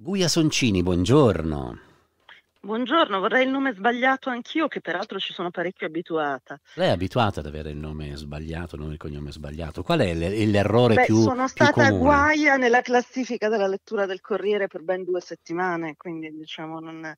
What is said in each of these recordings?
Guia Soncini, buongiorno. Buongiorno, vorrei il nome sbagliato anch'io, che peraltro ci sono parecchio abituata. Lei è abituata ad avere il nome sbagliato, non il cognome sbagliato. Qual è l'errore Beh, più comune? Sono stata guaia nella classifica della lettura del Corriere per ben due settimane, quindi diciamo non...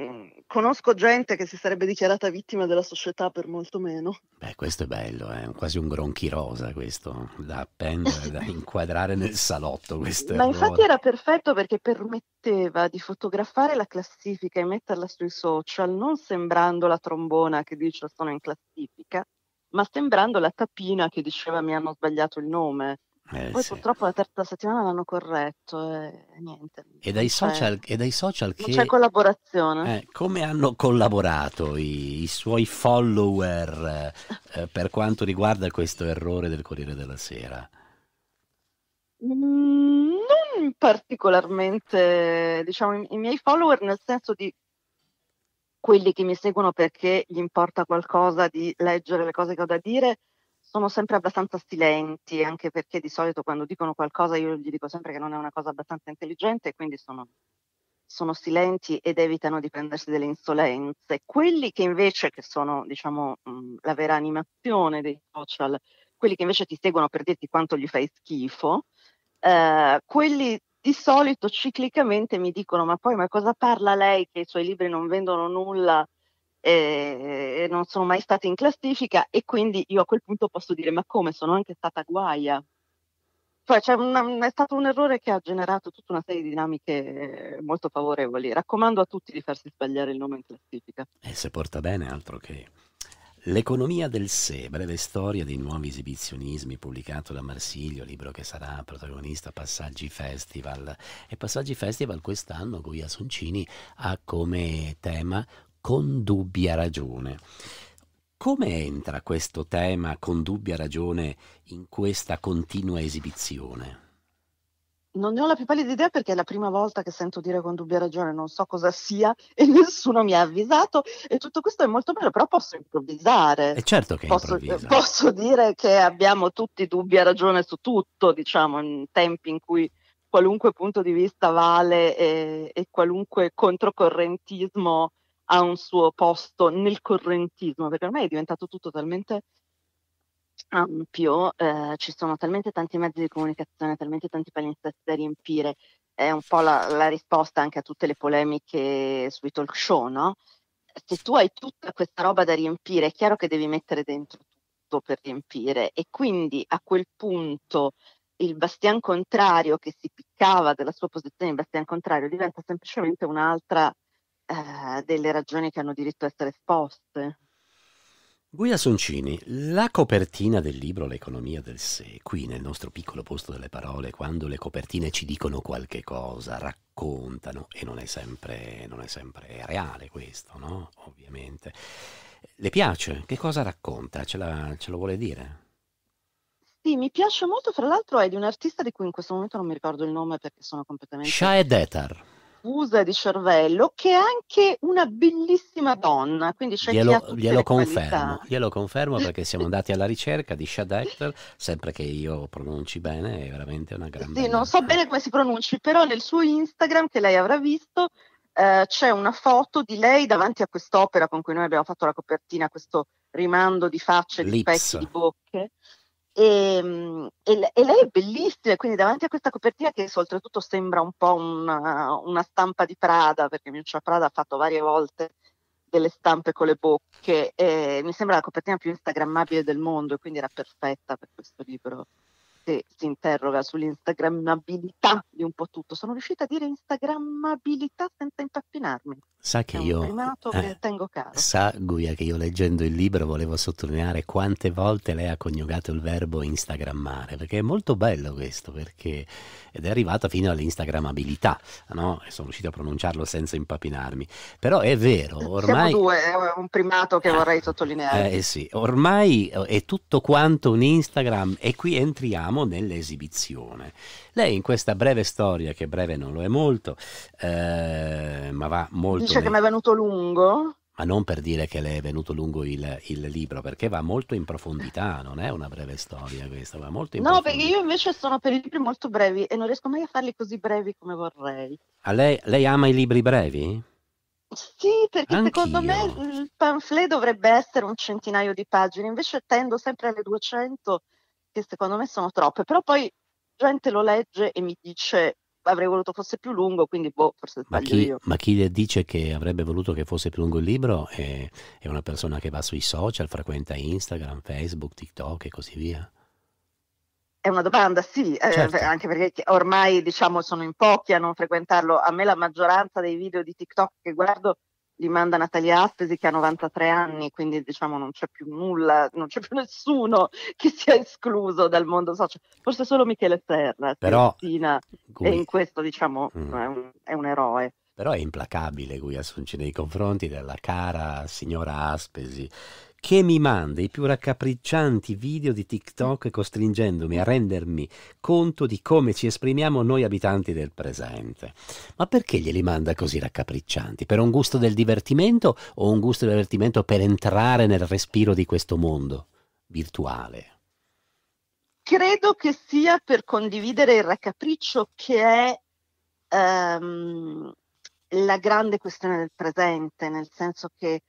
Mm, conosco gente che si sarebbe dichiarata vittima della società per molto meno. Beh, questo è bello, eh, è eh? quasi un gronchi rosa questo, da appendere, da inquadrare nel salotto. Ma infatti era perfetto perché permetteva di fotografare la classifica e metterla sui social, non sembrando la trombona che dice sono in classifica, ma sembrando la tapina che diceva mi hanno sbagliato il nome. Eh, Poi sì. purtroppo la terza settimana l'hanno corretto eh, e, niente. E dai, social, e dai social che... Non c'è collaborazione. Eh, come hanno collaborato i, i suoi follower eh, per quanto riguarda questo errore del Corriere della Sera? Mm, non particolarmente, diciamo, i, i miei follower nel senso di quelli che mi seguono perché gli importa qualcosa di leggere le cose che ho da dire sono sempre abbastanza silenti, anche perché di solito quando dicono qualcosa io gli dico sempre che non è una cosa abbastanza intelligente e quindi sono, sono silenti ed evitano di prendersi delle insolenze. Quelli che invece, che sono diciamo mh, mm, la vera animazione dei social, quelli che invece ti seguono per dirti quanto gli fai schifo, eh, quelli di solito ciclicamente mi dicono ma poi ma cosa parla lei che i suoi libri non vendono nulla? e non sono mai stata in classifica e quindi io a quel punto posso dire ma come sono anche stata guaia cioè, cioè una, è stato un errore che ha generato tutta una serie di dinamiche molto favorevoli raccomando a tutti di farsi sbagliare il nome in classifica e eh, se porta bene altro che L'economia del sé, breve storia dei nuovi esibizionismi pubblicato da Marsiglio, libro che sarà protagonista Passaggi Festival. E Passaggi Festival quest'anno Guia Soncini ha come tema con dubbia ragione. Come entra questo tema con dubbia ragione in questa continua esibizione? Non ne ho la più pallida idea perché è la prima volta che sento dire con dubbia ragione, non so cosa sia e nessuno mi ha avvisato e tutto questo è molto bello, però posso improvvisare. E eh, certo che posso, eh, posso dire che abbiamo tutti dubbia ragione su tutto, diciamo, in tempi in cui qualunque punto di vista vale e, e qualunque controcorrentismo ha un suo posto nel correntismo, perché ormai è diventato tutto talmente ampio, eh, ci sono talmente tanti mezzi di comunicazione, talmente tanti palinsesti da riempire, è un po' la, la, risposta anche a tutte le polemiche sui talk show, no? Se tu hai tutta questa roba da riempire, è chiaro che devi mettere dentro tutto per riempire e quindi a quel punto il bastian contrario che si piccava della sua posizione il bastian contrario diventa semplicemente un'altra eh, delle ragioni che hanno diritto a essere esposte. Guida Soncini, la copertina del libro L'economia del sé, qui nel nostro piccolo posto delle parole, quando le copertine ci dicono qualche cosa, raccontano, e non è sempre, non è sempre reale questo, no? Ovviamente. Le piace? Che cosa racconta? Ce, la, ce lo vuole dire? Sì, mi piace molto, fra l'altro è di un artista di cui in questo momento non mi ricordo il nome perché sono completamente... Shaedetar fusa di cervello che è anche una bellissima donna. Quindi c'è glielo, chi glielo confermo, glielo confermo perché siamo andati alla ricerca di Shad Hector, sempre che io pronunci bene, è veramente una grande. Sì, non so bene come si pronunci, però nel suo Instagram che lei avrà visto eh, c'è una foto di lei davanti a quest'opera con cui noi abbiamo fatto la copertina, questo rimando di facce, di Lips. specchi, di bocche. Ehm, e, e, e, lei è bellissima, quindi davanti a questa copertina che oltretutto sembra un po' una, una stampa di Prada, perché Miuccia Prada ha fatto varie volte delle stampe con le bocche, e mi sembra la copertina più instagrammabile del mondo e quindi era perfetta per questo libro che si interroga sull'instagrammabilità di un po' tutto. Sono riuscita a dire instagrammabilità senza impappinarmi. Sa che io... Eh, sa Guia che io leggendo il libro volevo sottolineare quante volte lei ha coniugato il verbo instagrammare, perché è molto bello questo, perché ed è arrivata fino all'instagrammabilità, no? sono riuscito a pronunciarlo senza impapinarmi. Però è vero, ormai... Siamo due, è un primato che ah, vorrei eh, sottolineare. Eh sì, ormai eh, è tutto quanto un Instagram e qui entriamo nell'esibizione. Lei in questa breve storia, che breve non lo è molto, eh, ma va molto dice che mi è venuto lungo? Ma non per dire che le è venuto lungo il, il, libro, perché va molto in profondità, non è una breve storia questa, va molto in No, perché io invece sono per i libri molto brevi e non riesco mai a farli così brevi come vorrei. A lei, lei ama i libri brevi? Sì, perché Anch'io. secondo me il pamphlet dovrebbe essere un centinaio di pagine, invece tendo sempre alle 200, che secondo me sono troppe, però poi gente lo legge e mi dice avrei voluto fosse più lungo, quindi boh, forse sbaglio ma chi, io. Ma chi dice che avrebbe voluto che fosse più lungo il libro è, è una persona che va sui social, frequenta Instagram, Facebook, TikTok e così via. È una domanda, sì, eh, certo. eh, anche perché ormai diciamo sono in pochi a non frequentarlo. A me la maggioranza dei video di TikTok che guardo li mandano a Tagliaspesi che ha 93 anni, quindi diciamo non c'è più nulla, non c'è più nessuno che sia escluso dal mondo social, forse solo Michele Serra, Però, Cristina, e in questo diciamo mm. è, un, è, un, eroe. Però è implacabile Gui Assunci nei confronti della cara signora Aspesi che mi manda i più raccapriccianti video di TikTok costringendomi a rendermi conto di come ci esprimiamo noi abitanti del presente. Ma perché glieli manda così raccapriccianti? Per un gusto del divertimento o un gusto del divertimento per entrare nel respiro di questo mondo virtuale? Credo che sia per condividere il raccapriccio che è um, la grande questione del presente, nel senso che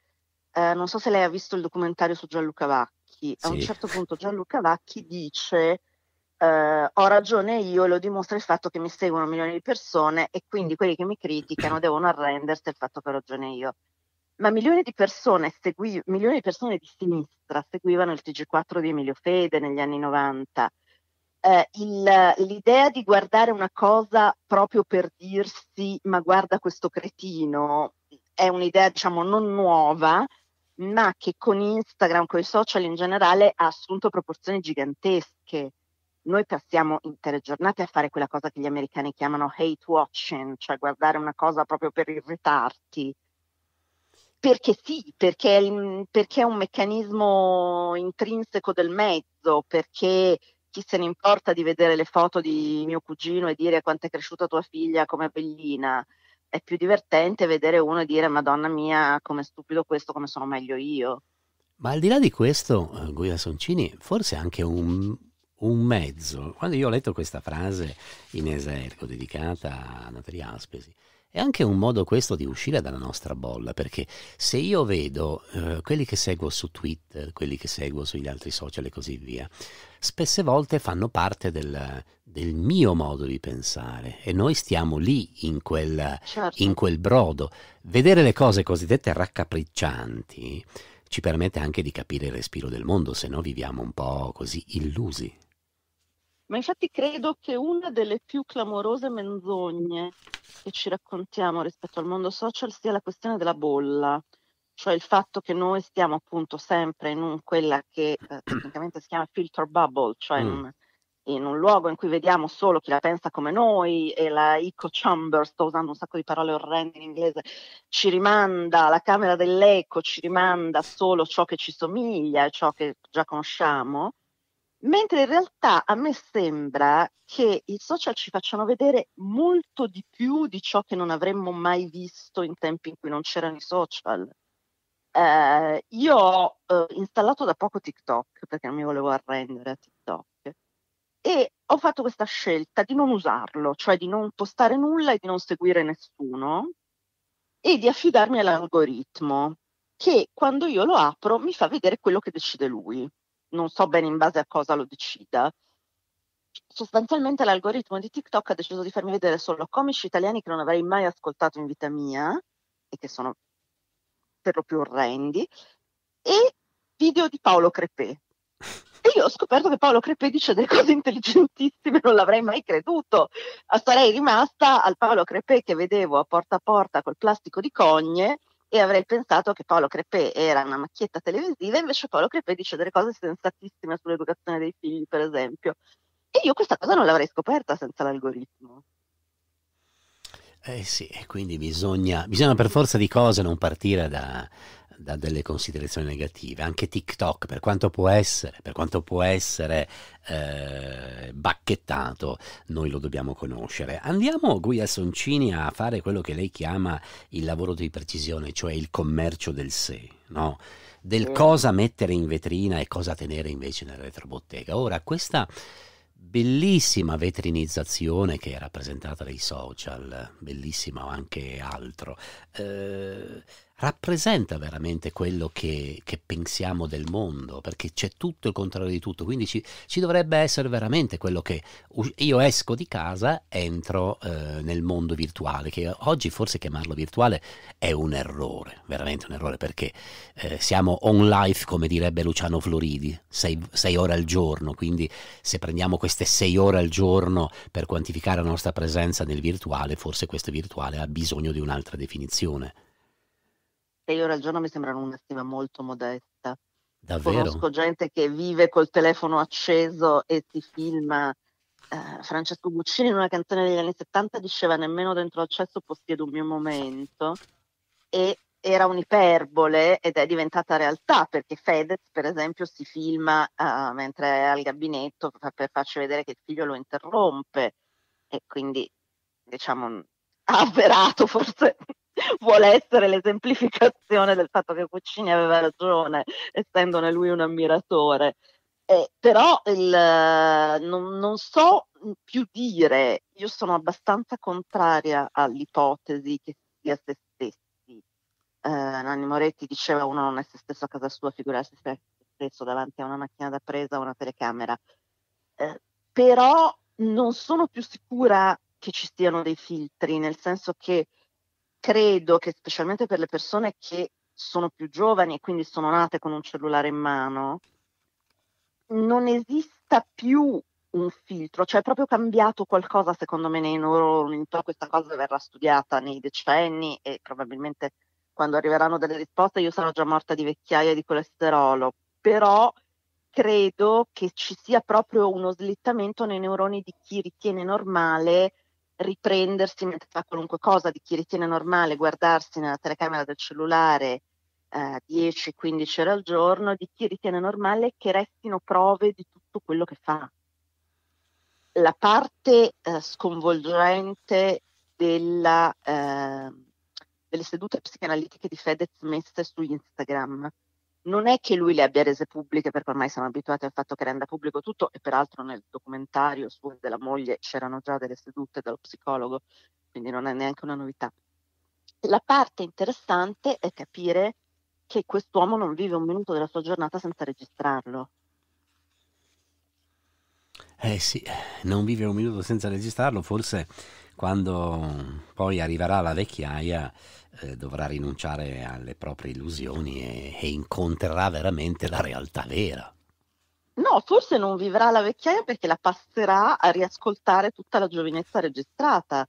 eh, non so se lei ha visto il documentario su Gianluca Vacchi, sì. a un certo punto Gianluca Vacchi dice eh, ho ragione io lo dimostra il fatto che mi seguono milioni di persone e quindi quelli che mi criticano devono arrendersi al fatto che ho ragione io. Ma milioni di persone, segui- milioni di, persone di sinistra seguivano il TG4 di Emilio Fede negli anni 90. Eh, il, l'idea di guardare una cosa proprio per dirsi ma guarda questo cretino è un'idea diciamo non nuova, ma che con Instagram, con i social in generale, ha assunto proporzioni gigantesche. Noi passiamo intere giornate a fare quella cosa che gli americani chiamano hate watching, cioè guardare una cosa proprio per irritarti. Perché sì, perché, perché è un meccanismo intrinseco del mezzo, perché chi se ne importa di vedere le foto di mio cugino e dire quanto è cresciuta tua figlia, com'è bellina è più divertente vedere uno dire Madonna mia, come stupido questo, come sono meglio io. Ma al di là di questo, eh, Guida Soncini, forse anche un, un mezzo. Quando io ho letto questa frase in esergo dedicata a Natalia Aspesi, è anche un modo questo di uscire dalla nostra bolla, perché se io vedo eh, quelli che seguo su Twitter, quelli che seguo sugli altri social e così via, spesse volte fanno parte del, del mio modo di pensare e noi stiamo lì in quel, certo. in quel brodo. Vedere le cose cosiddette raccapriccianti ci permette anche di capire il respiro del mondo, se no viviamo un po' così illusi. Ma infatti credo che una delle più clamorose menzogne che ci raccontiamo rispetto al mondo social sia la questione della bolla, cioè il fatto che noi stiamo appunto sempre in un, quella che eh, tecnicamente si chiama filter bubble, cioè mm. in, in, un luogo in cui vediamo solo chi la pensa come noi e la eco chamber, sto usando un sacco di parole orrende in inglese, ci rimanda, la camera dell'eco ci rimanda solo ciò che ci somiglia e ciò che già conosciamo Mentre in realtà a me sembra che i social ci facciano vedere molto di più di ciò che non avremmo mai visto in tempi in cui non c'erano i social. Eh, io ho eh, installato da poco TikTok perché non mi volevo arrendere a TikTok e ho fatto questa scelta di non usarlo, cioè di non postare nulla e di non seguire nessuno e di affidarmi all'algoritmo che quando io lo apro mi fa vedere quello che decide lui non so bene in base a cosa lo decida. Sostanzialmente l'algoritmo di TikTok ha deciso di farmi vedere solo comici italiani che non avrei mai ascoltato in vita mia e che sono per lo più orrendi e video di Paolo Crepè. E io ho scoperto che Paolo Crepè dice delle cose intelligentissime, non l'avrei mai creduto. Sarei rimasta al Paolo Crepè che vedevo a porta a porta col plastico di cogne e avrei pensato che Paolo Crepè era una macchietta televisiva, invece Paolo Crepè dice delle cose sensatissime sull'educazione dei figli, per esempio. E io questa cosa non l'avrei scoperta senza l'algoritmo. Eh sì, quindi bisogna, bisogna per forza di cose non partire da, da delle considerazioni negative, anche TikTok per quanto può essere, per quanto può essere eh, bacchettato, noi lo dobbiamo conoscere. Andiamo Guia Soncini a fare quello che lei chiama il lavoro di precisione, cioè il commercio del sé, no? del cosa mettere in vetrina e cosa tenere invece nella retrobottega. Ora, questa bellissima vetrinizzazione che è rappresentata dai social, bellissima o anche altro. Eh, rappresenta veramente quello che, che, pensiamo del mondo, perché c'è tutto il contrario di tutto, quindi ci, ci dovrebbe essere veramente quello che io esco di casa, entro eh, nel mondo virtuale, che oggi forse chiamarlo virtuale è un errore, veramente un errore, perché eh, siamo on life, come direbbe Luciano Floridi, sei, sei ore al giorno, quindi se prendiamo queste sei ore al giorno per quantificare la nostra presenza nel virtuale, forse questo virtuale ha bisogno di un'altra definizione. 26 ore al giorno mi sembrano una stima molto modesta. Davvero? Conosco gente che vive col telefono acceso e si filma. Eh, Francesco Guccini in una canzone degli anni 70 diceva nemmeno dentro al cesso possiedo un mio momento e era un'iperbole ed è diventata realtà perché Fedez per esempio si filma uh, mentre è al gabinetto per farci vedere che il figlio lo interrompe e quindi diciamo ha avverato forse vuole essere l'esemplificazione del fatto che Puccini aveva ragione, essendone lui un ammiratore. Eh, però il, eh, non, non, so più dire, io sono abbastanza contraria all'ipotesi che sia se stessi. Eh, Nanni Moretti diceva uno non è se stesso a casa sua, figurarsi se stesso davanti a una macchina da presa o una telecamera. Eh, però non sono più sicura che ci siano dei filtri, nel senso che credo che specialmente per le persone che sono più giovani e quindi sono nate con un cellulare in mano, non esista più un filtro, cioè è proprio cambiato qualcosa secondo me nei neuroni, questa cosa verrà studiata nei decenni e probabilmente quando arriveranno delle risposte io sarò già morta di vecchiaia di colesterolo, però credo che ci sia proprio uno slittamento nei neuroni di chi ritiene normale riprendersi mentre fa qualunque cosa di chi ritiene normale guardarsi nella telecamera del cellulare eh, 10-15 ore al giorno, di chi ritiene normale che restino prove di tutto quello che fa. La parte eh, sconvolgente della, eh, delle sedute psicanalitiche di Fedez messe su Instagram non è che lui le abbia rese pubbliche perché ormai siamo abituati al fatto che renda pubblico tutto e peraltro nel documentario su della moglie c'erano già delle sedute dallo psicologo, quindi non è neanche una novità. La parte interessante è capire che quest'uomo non vive un minuto della sua giornata senza registrarlo. Eh sì, non vive un minuto senza registrarlo, forse quando poi arriverà la vecchiaia eh, dovrà rinunciare alle proprie illusioni e, e incontrerà veramente la realtà vera. No, forse non vivrà la vecchiaia perché la passerà a riascoltare tutta la giovinezza registrata.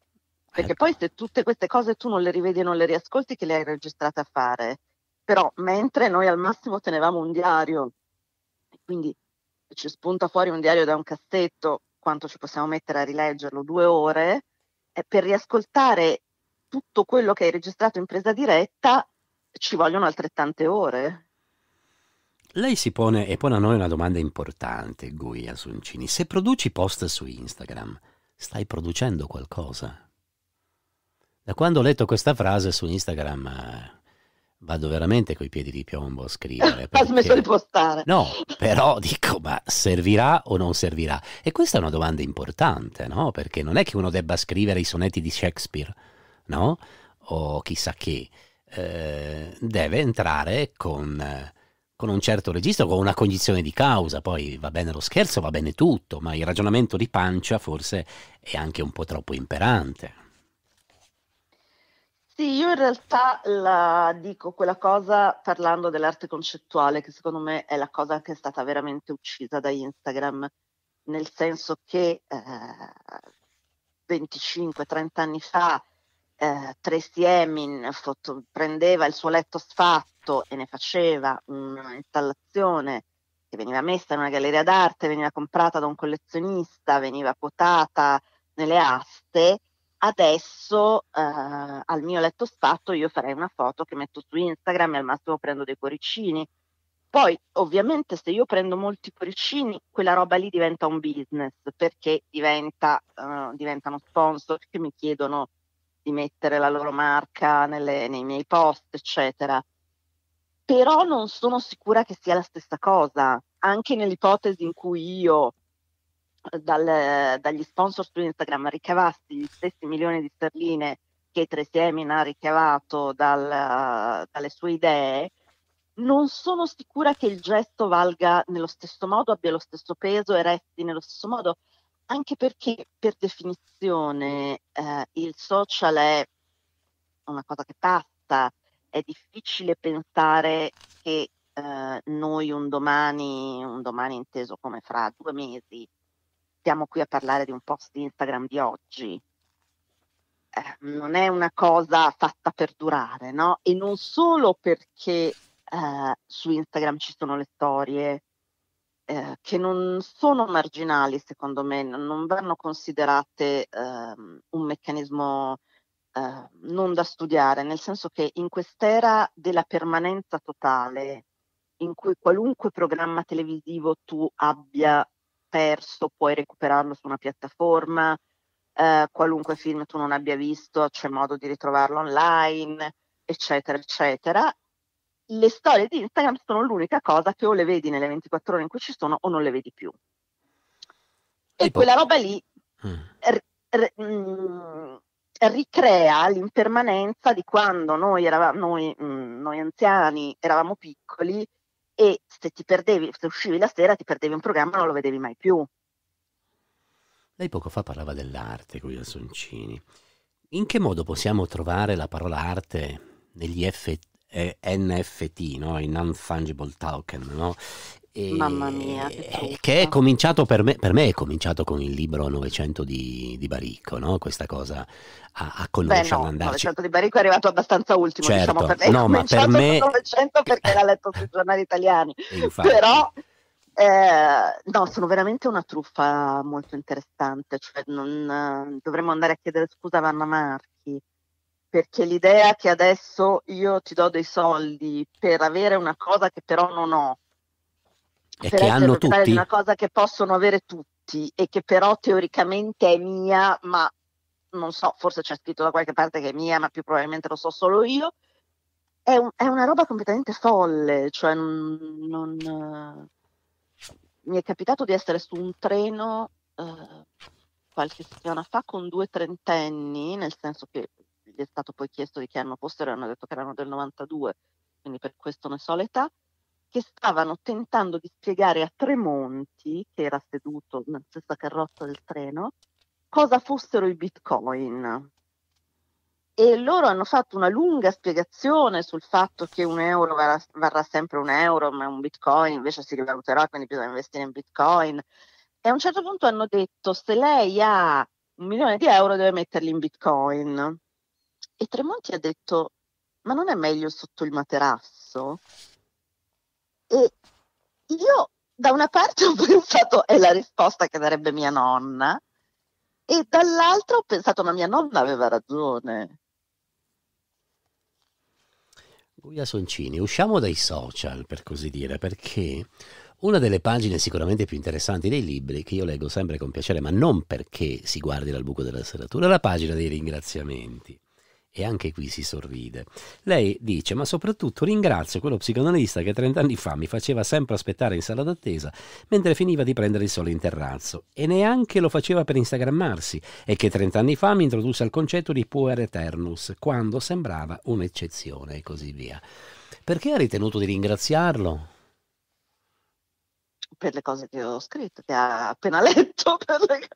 Perché ecco. poi se tutte queste cose tu non le rivedi e non le riascolti, che le hai registrate a fare? Però mentre noi al massimo tenevamo un diario, quindi ci spunta fuori un diario da un cassetto, quanto ci possiamo mettere a rileggerlo? Due ore, per riascoltare tutto quello che hai registrato in presa diretta ci vogliono altrettante ore. Lei si pone e pone a noi una domanda importante, Guia Suncini. Se produci post su Instagram, stai producendo qualcosa? Da quando ho letto questa frase su Instagram eh, Vado veramente coi piedi di piombo a scrivere. Perché... Ho smesso di postare. No, però dico, ma servirà o non servirà? E questa è una domanda importante, no? Perché non è che uno debba scrivere i sonetti di Shakespeare, no? O chissà che. Eh, deve entrare con con un certo registro, con una cognizione di causa, poi va bene lo scherzo, va bene tutto, ma il ragionamento di pancia forse è anche un po' troppo imperante. Sì, io in realtà la dico quella cosa parlando dell'arte concettuale, che secondo me è la cosa che è stata veramente uccisa da Instagram, nel senso che eh, 25-30 anni fa eh, Tracy Emin foto- prendeva il suo letto sfatto e ne faceva un'installazione che veniva messa in una galleria d'arte, veniva comprata da un collezionista, veniva quotata nelle aste adesso eh, al mio letto sfatto io farei una foto che metto su Instagram e al massimo prendo dei cuoricini. Poi ovviamente se io prendo molti cuoricini, quella roba lì diventa un business perché diventa, uh, diventano sponsor che mi chiedono di mettere la loro marca nelle, nei miei post, eccetera. Però non sono sicura che sia la stessa cosa, anche nell'ipotesi in cui io dal, dagli sponsor su Instagram ricavassi gli stessi milioni di sterline che Tresiemin ha ricavato dal, dalle sue idee, non sono sicura che il gesto valga nello stesso modo, abbia lo stesso peso e resti nello stesso modo, anche perché per definizione eh, il social è una cosa che passa, è difficile pensare che eh, noi un domani, un domani inteso come fra due mesi, stiamo qui a parlare di un post di Instagram di oggi. Eh, non è una cosa fatta per durare, no? E non solo perché eh, su Instagram ci sono le storie eh, che non sono marginali, secondo me, non vanno considerate ehm, un meccanismo eh, non da studiare, nel senso che in quest'era della permanenza totale, in cui qualunque programma televisivo tu abbia perso puoi recuperarlo su una piattaforma, eh, qualunque film tu non abbia visto c'è modo di ritrovarlo online, eccetera, eccetera. Le storie di Instagram sono l'unica cosa che o le vedi nelle 24 ore in cui ci sono o non le vedi più. E, e quella roba lì mm. r- r- mh, mm, ricrea l'impermanenza di quando noi, eravamo, noi, mh, mm, noi anziani eravamo piccoli e se ti perdevi, se uscivi la sera ti perdevi un programma non lo vedevi mai più. Lei poco fa parlava dell'arte con a Soncini. In che modo possiamo trovare la parola arte negli F- eh, NFT, no? in non fungible token, no? E, Mamma mia. Che, eh, che è cominciato per me, per me è cominciato con il libro 900 di, di, Baricco, no? questa cosa a, a conoscere, no, andarci. 900 di Baricco è arrivato abbastanza ultimo, diciamo, certo, diciamo, per lei no, ma per me... Novecento perché l'ha letto sui giornali italiani, infatti... però... Eh, no, sono veramente una truffa molto interessante, cioè non, dovremmo andare a chiedere scusa a Vanna Marchi, perché l'idea che adesso io ti do dei soldi per avere una cosa che però non ho, e per che hanno tutti. È una cosa che possono avere tutti e che però teoricamente è mia, ma non so, forse c'è scritto da qualche parte che è mia, ma più probabilmente lo so solo io. È, un, è una roba completamente folle, cioè non, non, mi è capitato di essere su un treno eh, qualche settimana fa con due trentenni, nel senso che gli è stato poi chiesto di che anno fossero e hanno detto che erano del 92, quindi per questo ne so l'età, che stavano tentando di spiegare a Tremonti, che era seduto nella stessa carrozza del treno, cosa fossero i bitcoin. E loro hanno fatto una lunga spiegazione sul fatto che un euro varrà, varrà sempre un euro, ma un bitcoin invece si rivaluterà, quindi bisogna investire in bitcoin. E a un certo punto hanno detto, se lei ha un milione di euro deve metterli in bitcoin. E Tremonti ha detto, ma non è meglio sotto il materasso? E io da una parte ho pensato è la risposta che darebbe mia nonna e dall'altra ho pensato ma mia nonna aveva ragione. Guia Soncini, usciamo dai social per così dire perché una delle pagine sicuramente più interessanti dei libri, che io leggo sempre con piacere, ma non perché si guardi dal buco della serratura, è la pagina dei ringraziamenti e anche qui si sorride. Lei dice, ma soprattutto ringrazio quello psicoanalista che 30 anni fa mi faceva sempre aspettare in sala d'attesa mentre finiva di prendere il sole in terrazzo e neanche lo faceva per instagrammarsi e che 30 anni fa mi introdusse al concetto di puer eternus quando sembrava un'eccezione e così via. Perché ha ritenuto di ringraziarlo? per le cose che ho scritto, che ha appena letto, per le,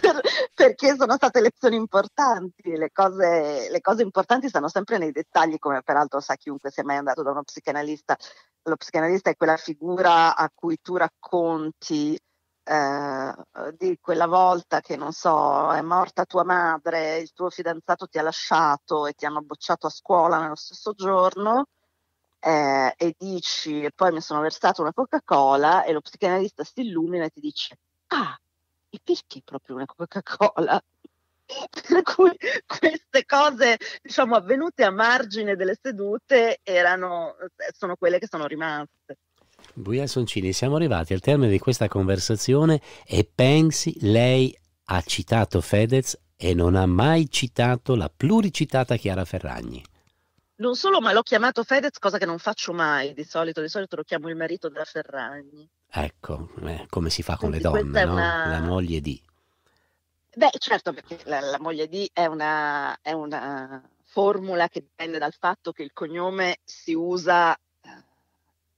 per, perché sono state lezioni importanti. Le cose, le cose, importanti stanno sempre nei dettagli, come peraltro sa chiunque sia mai andato da uno psicanalista. Lo psicanalista è quella figura a cui tu racconti eh, di quella volta che, non so, è morta tua madre, il tuo fidanzato ti ha lasciato e ti hanno bocciato a scuola nello stesso giorno eh, e dici e poi mi sono versato una Coca-Cola e lo psicanalista si illumina e ti dice ah, e perché proprio una Coca-Cola? per cui queste cose diciamo avvenute a margine delle sedute erano, eh, sono quelle che sono rimaste. Buia Soncini, siamo arrivati al termine di questa conversazione e pensi lei ha citato Fedez e non ha mai citato la pluricitata Chiara Ferragni non solo, ma l'ho chiamato Fedez, cosa che non faccio mai di solito, di solito lo chiamo il marito della Ferragni. Ecco, eh, come si fa con Quindi le donne, no? una... La moglie di. Beh, certo, perché la, la moglie di è una, è una, formula che dipende dal fatto che il cognome si usa,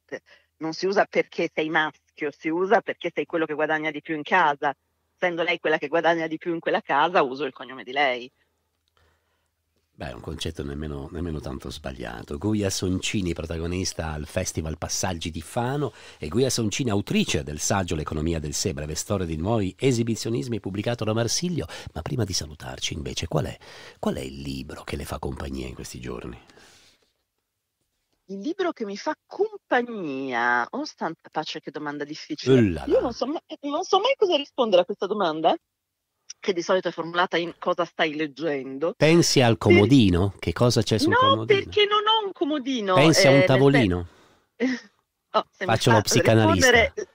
eh, non si usa perché sei maschio, si usa perché sei quello che guadagna di più in casa. Essendo lei quella che guadagna di più in quella casa, uso il cognome di lei. Beh, è un concetto nemmeno, nemmeno, tanto sbagliato. Guia Soncini, protagonista al Festival Passaggi di Fano, e Guia Soncini, autrice del saggio L'economia del sé, breve storia di nuovi esibizionismi, pubblicato da Marsiglio. Ma prima di salutarci, invece, qual è, qual è il libro che le fa compagnia in questi giorni? il libro che mi fa compagnia. Oh, santa pace, che domanda difficile. Ullala. Io non so, mai, non so mai cosa rispondere a questa domanda che di solito è formulata in cosa stai leggendo. Pensi al comodino? Per... Che cosa c'è sul no, comodino? No, perché non ho un comodino. Pensi eh, a un eh, tavolino? Senso... Oh, Faccio lo psicanalista. Rispondere...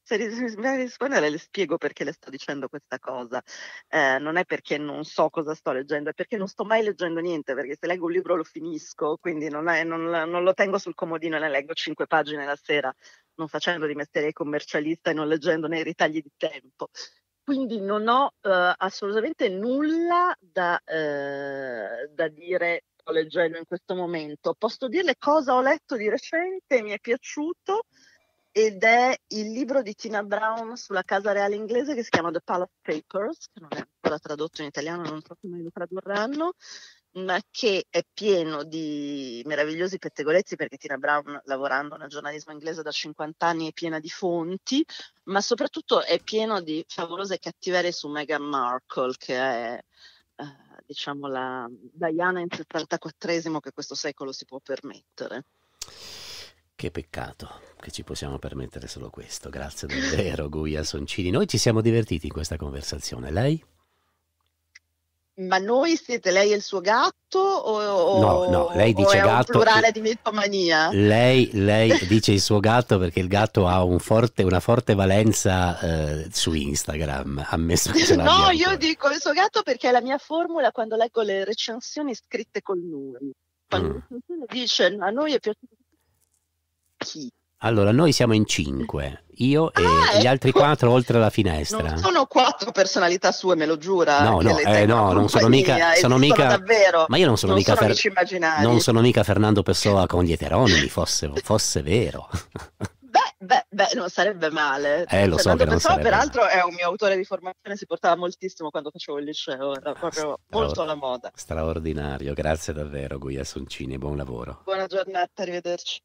Se mi rispondere le spiego perché le sto dicendo questa cosa. Eh, non è perché non so cosa sto leggendo, è perché non sto mai leggendo niente, perché se leggo un libro lo finisco, quindi non, è, non, non lo tengo sul comodino e ne leggo cinque pagine la sera non facendo di mestiere commercialista e non leggendo nei ritagli di tempo quindi non ho eh, assolutamente nulla da, eh, da dire leggendo in questo momento. Posso dirle cosa ho letto di recente, mi è piaciuto ed è il libro di Tina Brown sulla casa reale inglese che si chiama The Palace Papers, che non è ancora tradotto in italiano, non so come lo tradurranno, ma che è pieno di meravigliosi pettegolezzi perché Tina Brown, lavorando nel giornalismo inglese da 50 anni, è piena di fonti, ma soprattutto è pieno di favolose cattiverie su Meghan Markle, che è eh, diciamo la Diana in 74 che questo secolo si può permettere. Che peccato che ci possiamo permettere solo questo. Grazie davvero, Guia Soncini. Noi ci siamo divertiti in questa conversazione. Lei? ma noi siete lei e il suo gatto? O, no, no, lei dice gatto. plurale di mitomania. Lei, lei dice il suo gatto perché il gatto ha un forte, una forte valenza eh, su Instagram. Ammesso che ce No, io dico il suo gatto perché è la mia formula quando leggo le recensioni scritte con lui. Quando mm. dice a noi è piaciuto chi? Allora, noi siamo in cinque, io e ah, gli ecco. altri quattro oltre la finestra. Non sono quattro personalità sue, me lo giura. No, no, eh, no non sono mica, eh, sono mica davvero. Ma io non sono non mica sono Fer... Non sono mica Fernando Pessoa con gli eteronimi, fosse, fosse vero. Beh, beh, non sarebbe male. Eh, lo so che non Pessoa, peraltro, male. è un mio autore di formazione, si portava moltissimo quando facevo il liceo, era ah, proprio molto alla moda. Straordinario, grazie davvero, Guia Soncini, buon lavoro. Buona giornata, arrivederci.